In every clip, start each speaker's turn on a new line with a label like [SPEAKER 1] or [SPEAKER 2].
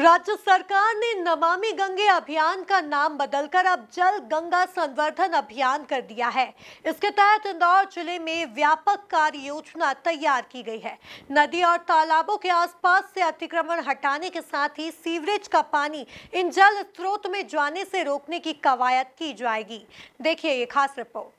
[SPEAKER 1] राज्य सरकार ने नमामि गंगे अभियान का नाम बदलकर अब जल गंगा संवर्धन अभियान कर दिया है इसके तहत इंदौर जिले में व्यापक कार्य योजना तैयार की गई है नदी और तालाबों के आसपास से अतिक्रमण हटाने के साथ ही सीवरेज का पानी इन जल स्रोत में जाने से रोकने की कवायद की जाएगी देखिए ये खास रिपोर्ट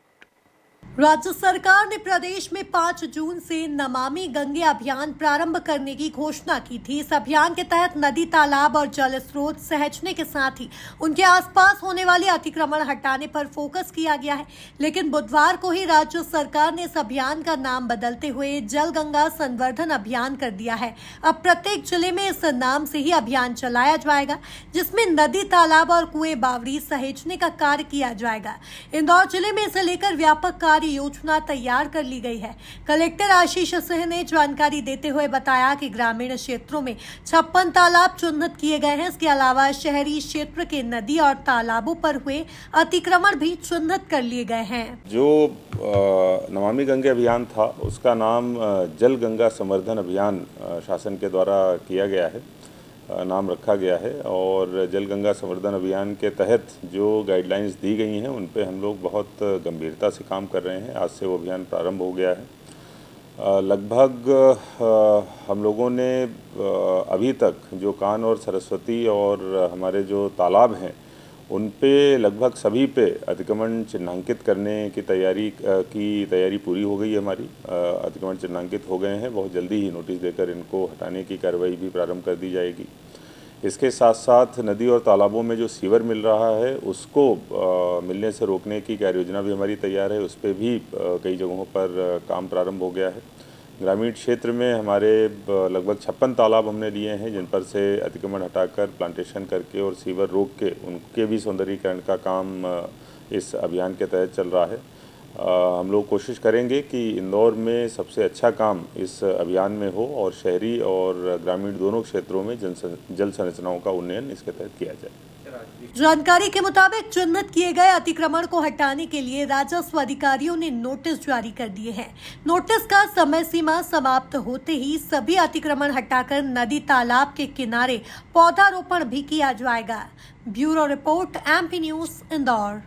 [SPEAKER 1] राज्य सरकार ने प्रदेश में 5 जून से नमामि गंगे अभियान प्रारंभ करने की घोषणा की थी इस अभियान के तहत नदी तालाब और जल स्रोत सहजने के साथ ही उनके आसपास होने वाले अतिक्रमण हटाने पर फोकस किया गया है लेकिन बुधवार को ही राज्य सरकार ने इस अभियान का नाम बदलते हुए जल गंगा संवर्धन अभियान कर दिया है अब प्रत्येक जिले में इस नाम से ही अभियान चलाया जाएगा जिसमे नदी तालाब और कुएं बावरी सहेजने का कार्य किया जाएगा इंदौर जिले में इसे लेकर व्यापक कार्य कार्य योजना तैयार कर ली गई है कलेक्टर आशीष सिंह ने जानकारी देते हुए बताया कि ग्रामीण क्षेत्रों में छप्पन तालाब चिन्हित किए गए हैं इसके अलावा शहरी क्षेत्र के नदी और तालाबों पर हुए अतिक्रमण भी चिन्हित कर लिए गए हैं
[SPEAKER 2] जो नमामि गंगे अभियान था उसका नाम जल गंगा संवर्धन अभियान शासन के द्वारा किया गया है नाम रखा गया है और जल गंगा संवर्धन अभियान के तहत जो गाइडलाइंस दी गई हैं उन पर हम लोग बहुत गंभीरता से काम कर रहे हैं आज से वो अभियान प्रारंभ हो गया है लगभग हम लोगों ने अभी तक जो कान और सरस्वती और हमारे जो तालाब हैं उन पे लगभग सभी पे अतिक्रमण चिन्हांकित करने की तैयारी की तैयारी पूरी हो गई है हमारी अतिक्रमण चिन्हांकित हो गए हैं बहुत जल्दी ही नोटिस देकर इनको हटाने की कार्रवाई भी प्रारंभ कर दी जाएगी इसके साथ साथ नदी और तालाबों में जो सीवर मिल रहा है उसको आ, मिलने से रोकने की कार्य योजना भी हमारी तैयार है उस पर भी आ, कई जगहों पर आ, काम प्रारंभ हो गया है ग्रामीण क्षेत्र में हमारे लगभग छप्पन तालाब हमने लिए हैं जिन पर से अतिक्रमण हटाकर प्लांटेशन करके और सीवर रोक के उनके भी सौंदर्यीकरण का काम इस अभियान के तहत चल रहा है हम लोग कोशिश करेंगे कि इंदौर में सबसे अच्छा काम इस अभियान में हो और शहरी और ग्रामीण दोनों क्षेत्रों में जल संरचनाओं का उन्नयन इसके तहत किया जाए
[SPEAKER 1] जानकारी के मुताबिक चिन्हित किए गए अतिक्रमण को हटाने के लिए राजस्व अधिकारियों ने नोटिस जारी कर दिए हैं नोटिस का समय सीमा समाप्त होते ही सभी अतिक्रमण हटाकर नदी तालाब के किनारे पौधारोपण भी किया जाएगा bureau report M news Indore